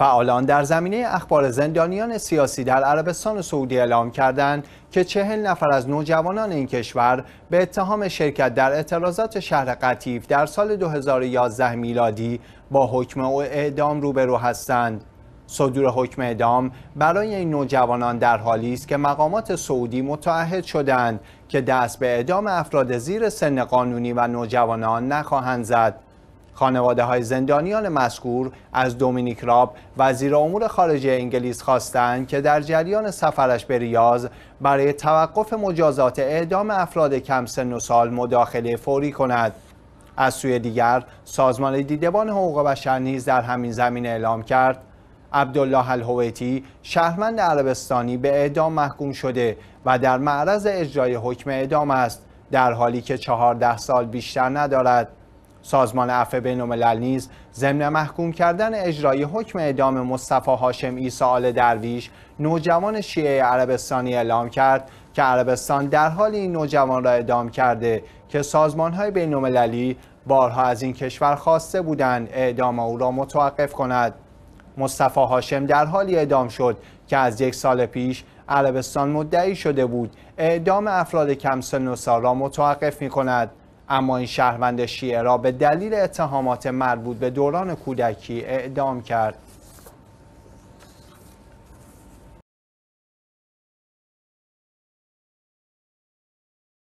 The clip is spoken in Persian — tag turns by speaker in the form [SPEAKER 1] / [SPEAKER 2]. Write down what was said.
[SPEAKER 1] فعالان در زمینه اخبار زندانیان سیاسی در عربستان سعودی اعلام کردند که چهل نفر از نوجوانان این کشور به اتهام شرکت در اعتراضات شهر قطیف در سال 2011 میلادی با حکم و اعدام روبرو هستند. صدور حکم اعدام برای این نوجوانان در حالی است که مقامات سعودی متعهد شدند که دست به اعدام افراد زیر سن قانونی و نوجوانان نخواهند زد. خانواده های زندانیان مذکور از دومینیک راب وزیر امور خارجه انگلیس خواستند که در جریان سفرش به ریاض برای توقف مجازات اعدام افراد کم سن و سال مداخله فوری کند از سوی دیگر سازمان دیدبان حقوق بشر نیز در همین زمین اعلام کرد عبدالله الهویتی شهروند عربستانی به اعدام محکوم شده و در معرض اجرای حکم اعدام است در حالی که 14 سال بیشتر ندارد سازمان عفو بینالملل نیز ضمن محکوم کردن اجرای حکم اعدام مصطفی هاشم عیسی آل درویش نوجوان شیعه عربستانی اعلام کرد که عربستان در حال این نوجوان را اعدام کرده که سازمان های بین بارها از این کشور خواسته بودند اعدام او را متوقف کند مصطفی هاشم در حالی اعدام شد که از یک سال پیش عربستان مدعی شده بود اعدام افراد کم سن و سال را متوقف می کند اما این شهروند شیعه را به دلیل اتهامات مربوط به دوران کودکی اعدام کرد